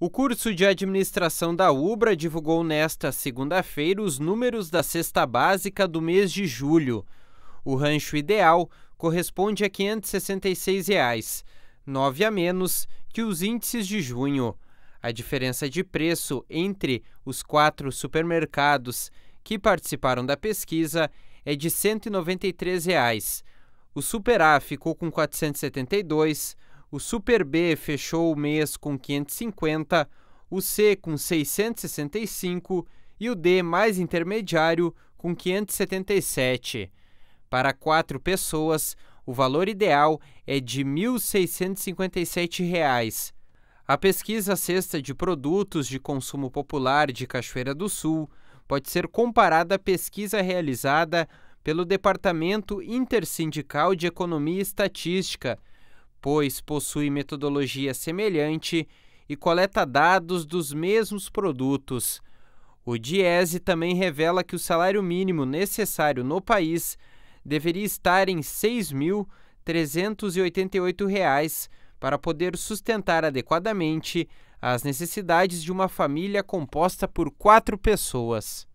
O curso de administração da UBRA divulgou nesta segunda-feira os números da cesta básica do mês de julho. O rancho ideal corresponde a R$ 566, reais, a menos que os índices de junho. A diferença de preço entre os quatro supermercados que participaram da pesquisa é de R$ 193. Reais. O Superá ficou com R$ 472, o Super B fechou o mês com 550, o C com 665 e o D mais intermediário com 577. Para quatro pessoas, o valor ideal é de R$ 1.657. A pesquisa Sexta de Produtos de Consumo Popular de Cachoeira do Sul pode ser comparada à pesquisa realizada pelo Departamento Intersindical de Economia e Estatística, pois possui metodologia semelhante e coleta dados dos mesmos produtos. O Diese também revela que o salário mínimo necessário no país deveria estar em R$ 6.388 para poder sustentar adequadamente as necessidades de uma família composta por quatro pessoas.